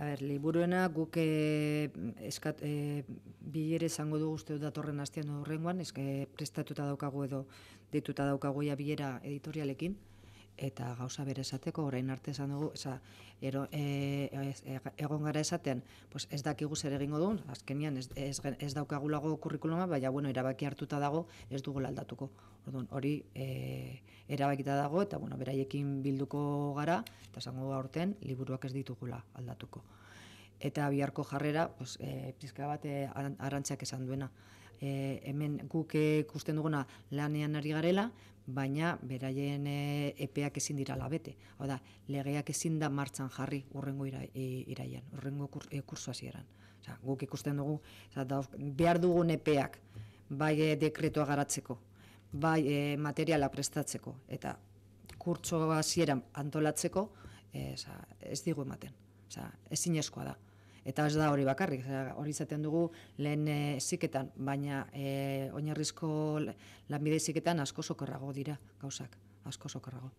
A ber, liburuena guk eh, eskat, e, eh, bilere zango dugu uste dut datorren astean horrengoan, eske prestatuta daukago edo dituta daukagu ja bilera editorialekin, eta gauza bere esateko orain arte esan dugu ero, e, e, egon gara esaten pues ez dakigu zer egingo duen azkenian ez, ez, ez daukagulago kurrikuluma baina bueno erabaki hartuta dago ez dugu aldatuko orduan hori e, erabakita dago eta bueno beraiekin bilduko gara eta esango aurten liburuak ez ditugula aldatuko eta biharko jarrera, pues, e, pizka bat e, esan duena. E, hemen guk ikusten duguna lanean ari garela, baina beraien epeak ezin dira labete. Hau da, legeak ezin da martzan jarri urrengo iraian, urrengo kur, kursu hasieran. Osea, guk ikusten dugu, da, behar dugun epeak, bai dekretua garatzeko, bai materiala prestatzeko, eta kurtso hasieran antolatzeko, osea, ez digu ematen. Osea, da. Eta ez da hori bakarrik, hori izaten dugu lehen e, eh, ziketan, baina e, oinarrizko lanbide ziketan asko sokerrago dira gauzak, asko sokerrago.